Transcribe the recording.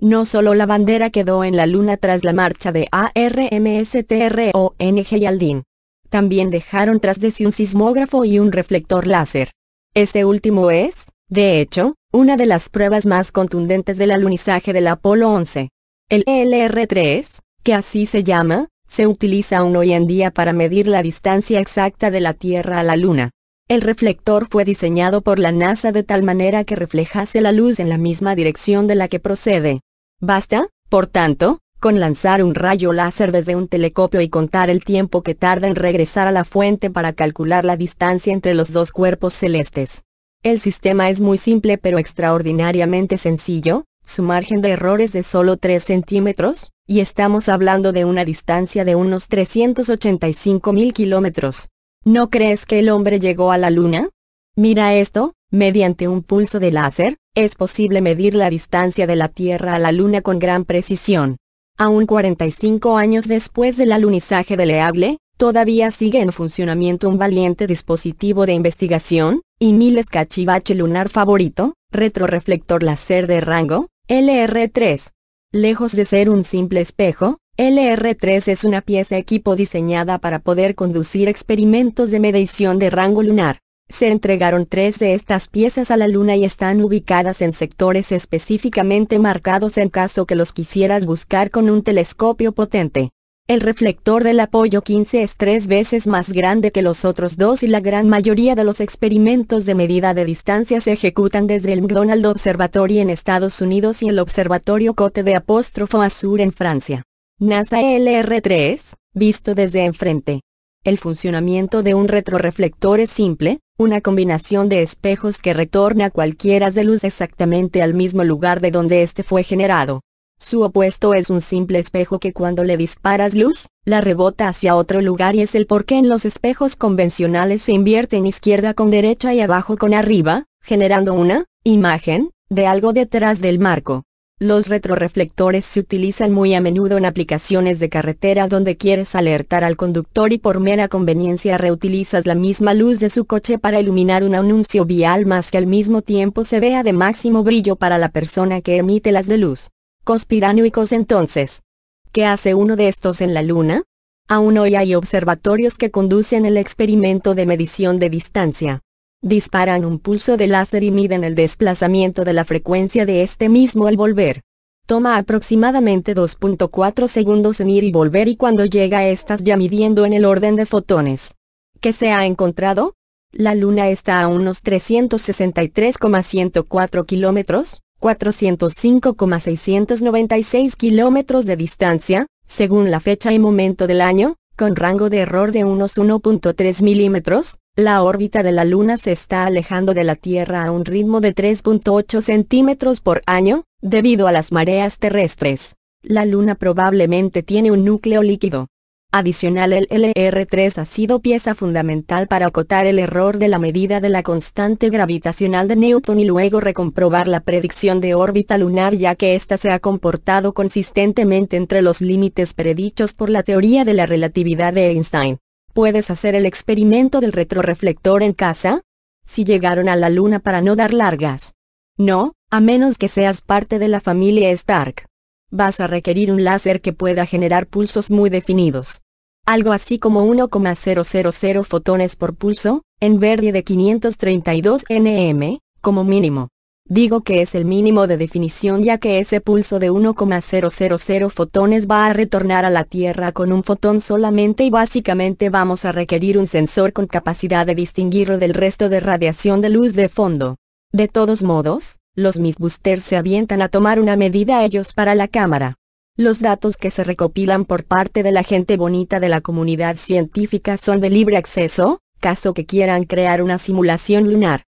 No solo la bandera quedó en la luna tras la marcha de ARMSTRONG y Aldin. También dejaron tras de sí un sismógrafo y un reflector láser. Este último es, de hecho, una de las pruebas más contundentes del alunizaje del Apolo 11. El e LR-3, que así se llama, se utiliza aún hoy en día para medir la distancia exacta de la Tierra a la Luna. El reflector fue diseñado por la NASA de tal manera que reflejase la luz en la misma dirección de la que procede. Basta, por tanto, con lanzar un rayo láser desde un telescopio y contar el tiempo que tarda en regresar a la fuente para calcular la distancia entre los dos cuerpos celestes. El sistema es muy simple pero extraordinariamente sencillo, su margen de error es de solo 3 centímetros, y estamos hablando de una distancia de unos 385 mil kilómetros. ¿No crees que el hombre llegó a la luna? Mira esto, Mediante un pulso de láser, es posible medir la distancia de la Tierra a la Luna con gran precisión. Aún 45 años después del alunizaje de Leable, todavía sigue en funcionamiento un valiente dispositivo de investigación, y Miles cachivache lunar favorito, retroreflector láser de rango, LR3. Lejos de ser un simple espejo, LR3 es una pieza equipo diseñada para poder conducir experimentos de medición de rango lunar. Se entregaron tres de estas piezas a la Luna y están ubicadas en sectores específicamente marcados en caso que los quisieras buscar con un telescopio potente. El reflector del apoyo 15 es tres veces más grande que los otros dos y la gran mayoría de los experimentos de medida de distancia se ejecutan desde el McDonald Observatory en Estados Unidos y el Observatorio Cote de Apóstrofo Azur en Francia. NASA LR-3, visto desde enfrente, el funcionamiento de un retroreflector es simple, una combinación de espejos que retorna cualquiera de luz exactamente al mismo lugar de donde éste fue generado. Su opuesto es un simple espejo que cuando le disparas luz, la rebota hacia otro lugar y es el por qué en los espejos convencionales se invierte en izquierda con derecha y abajo con arriba, generando una imagen de algo detrás del marco. Los retroreflectores se utilizan muy a menudo en aplicaciones de carretera donde quieres alertar al conductor y por mera conveniencia reutilizas la misma luz de su coche para iluminar un anuncio vial más que al mismo tiempo se vea de máximo brillo para la persona que emite las de luz. Conspiranoicos entonces. ¿Qué hace uno de estos en la luna? Aún hoy hay observatorios que conducen el experimento de medición de distancia disparan un pulso de láser y miden el desplazamiento de la frecuencia de este mismo al volver. Toma aproximadamente 2.4 segundos en ir y volver y cuando llega estás ya midiendo en el orden de fotones. ¿Qué se ha encontrado? La Luna está a unos 363,104 kilómetros, 405,696 kilómetros de distancia, según la fecha y momento del año, con rango de error de unos 1.3 milímetros, la órbita de la Luna se está alejando de la Tierra a un ritmo de 3.8 centímetros por año, debido a las mareas terrestres. La Luna probablemente tiene un núcleo líquido, Adicional el LR3 ha sido pieza fundamental para acotar el error de la medida de la constante gravitacional de Newton y luego recomprobar la predicción de órbita lunar ya que ésta se ha comportado consistentemente entre los límites predichos por la teoría de la relatividad de Einstein. ¿Puedes hacer el experimento del retroreflector en casa? Si llegaron a la luna para no dar largas. No, a menos que seas parte de la familia Stark vas a requerir un láser que pueda generar pulsos muy definidos algo así como 1,000 fotones por pulso, en verde de 532 nm, como mínimo. Digo que es el mínimo de definición ya que ese pulso de 1,000 fotones va a retornar a la Tierra con un fotón solamente y básicamente vamos a requerir un sensor con capacidad de distinguirlo del resto de radiación de luz de fondo. De todos modos, los Misbusters se avientan a tomar una medida ellos para la cámara. Los datos que se recopilan por parte de la gente bonita de la comunidad científica son de libre acceso, caso que quieran crear una simulación lunar,